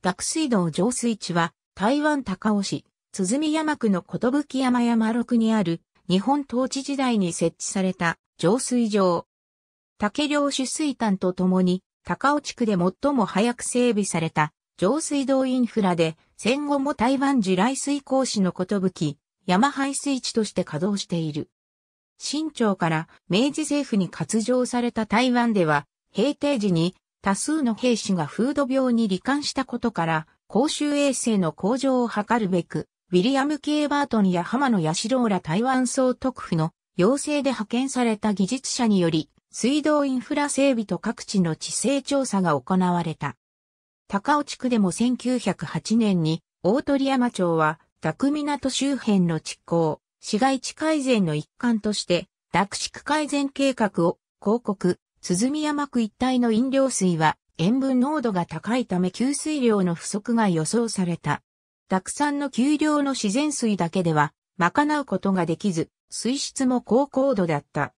学水道浄水地は、台湾高尾市、鼓山区の寿山山麓にある、日本統治時代に設置された浄水場。竹漁取水炭とともに、高尾地区で最も早く整備された浄水道インフラで、戦後も台湾地雷水工士の寿、山排水地として稼働している。新朝から明治政府に割譲された台湾では、平定時に多数の兵士が風土病に罹患したことから、公衆衛生の向上を図るべく、ウィリアム・ケイ・バートンや浜野八代ら台湾総督府の要請で派遣された技術者により、水道インフラ整備と各地の地勢調査が行われた。高尾地区でも1908年に、大鳥山町は、拓港周辺の地高、市街地改善の一環として、拓地区改善計画を広告、鼓山区一帯の飲料水は塩分濃度が高いため給水量の不足が予想された。さんの給料の自然水だけでは賄うことができず、水質も高高度だった。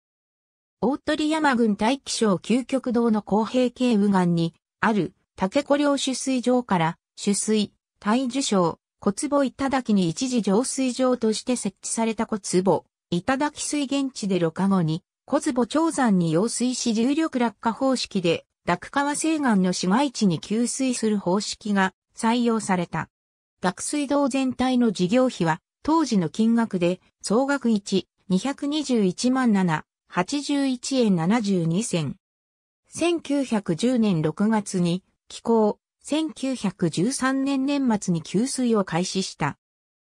大鳥山郡大気省究極道の公平系右岸にある竹古領取水場から取水、大樹省、小坪頂に一時浄水場として設置された小坪、頂水源地でろ過後に小坪長山に溶水し重力落下方式で、落川西岸の市街地に給水する方式が採用された。落水道全体の事業費は、当時の金額で、総額1、221万7、81円72銭。1910年6月に、気候、1913年年末に給水を開始した。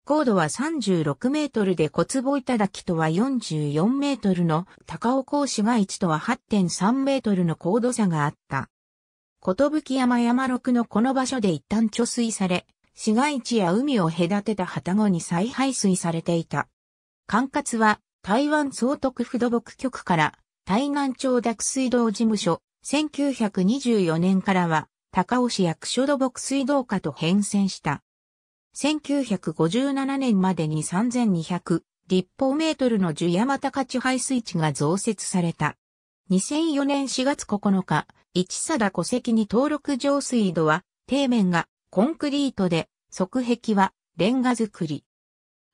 高度は36メートルで小坪頂とは44メートルの高尾高市街地とは8.3メートルの高度差があった。き山山六のこの場所で一旦貯水され、市街地や海を隔てた旗後に再排水されていた。管轄は台湾総督府土木局から台南町濁水道事務所、1924年からは高尾市役所土木水道課と変遷した。1957年までに3200立方メートルの樹山高地排水池が増設された。2004年4月9日、一貞戸籍に登録上水道は、底面がコンクリートで、側壁はレンガ造り。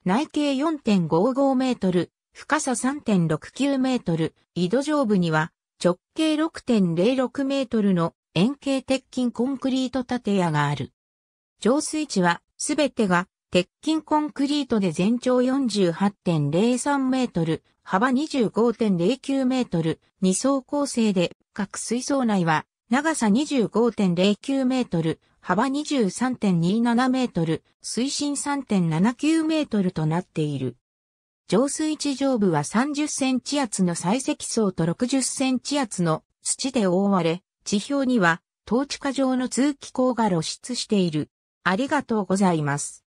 内径4.55メートル、深さ3.69メートル、井戸上部には直径6.06メートルの円形鉄筋コンクリート建屋がある。浄水地はすべてが鉄筋コンクリートで全長48.03メートル、幅25.09メートル、2層構成で、各水槽内は長さ25.09メートル、幅23.27メートル、水深3.79メートルとなっている。上水地上部は30センチ厚の採石層と60センチ厚の土で覆われ、地表には、統治下上の通気口が露出している。ありがとうございます。